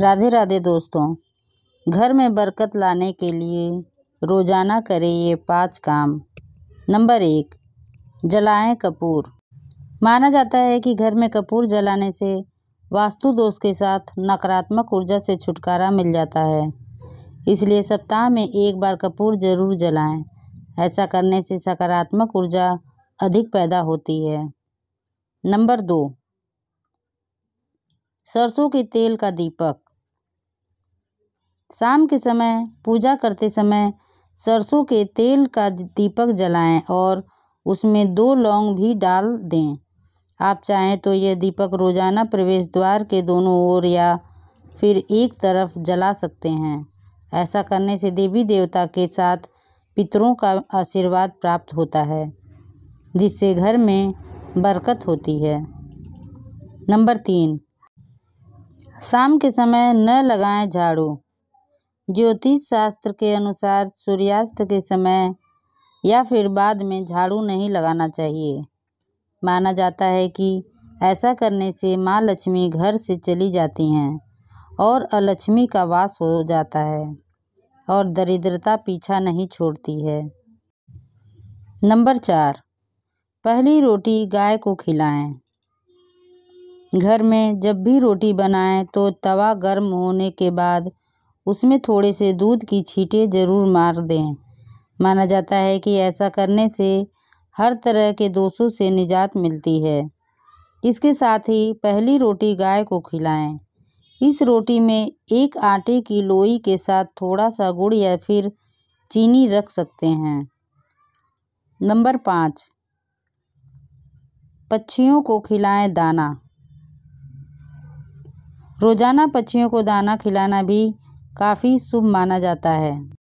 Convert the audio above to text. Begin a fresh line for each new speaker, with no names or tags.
राधे राधे दोस्तों घर में बरकत लाने के लिए रोज़ाना करें ये पांच काम नंबर एक जलाएं कपूर माना जाता है कि घर में कपूर जलाने से वास्तु दोष के साथ नकारात्मक ऊर्जा से छुटकारा मिल जाता है इसलिए सप्ताह में एक बार कपूर जरूर जलाएं ऐसा करने से सकारात्मक ऊर्जा अधिक पैदा होती है नंबर दो सरसों के तेल का दीपक शाम के समय पूजा करते समय सरसों के तेल का दीपक जलाएं और उसमें दो लौंग भी डाल दें आप चाहें तो यह दीपक रोज़ाना प्रवेश द्वार के दोनों ओर या फिर एक तरफ जला सकते हैं ऐसा करने से देवी देवता के साथ पितरों का आशीर्वाद प्राप्त होता है जिससे घर में बरकत होती है नंबर तीन शाम के समय न लगाएं झाड़ू ज्योतिष शास्त्र के अनुसार सूर्यास्त के समय या फिर बाद में झाड़ू नहीं लगाना चाहिए माना जाता है कि ऐसा करने से माँ लक्ष्मी घर से चली जाती हैं और अलक्ष्मी का वास हो जाता है और दरिद्रता पीछा नहीं छोड़ती है नंबर चार पहली रोटी गाय को खिलाएं घर में जब भी रोटी बनाएं तो तवा गर्म होने के बाद उसमें थोड़े से दूध की छींटे ज़रूर मार दें माना जाता है कि ऐसा करने से हर तरह के दोषों से निजात मिलती है इसके साथ ही पहली रोटी गाय को खिलाएं इस रोटी में एक आटे की लोई के साथ थोड़ा सा गुड़ या फिर चीनी रख सकते हैं नंबर पाँच पक्षियों को खिलाएं दाना रोज़ाना पक्षियों को दाना खिलाना भी काफ़ी शुभ माना जाता है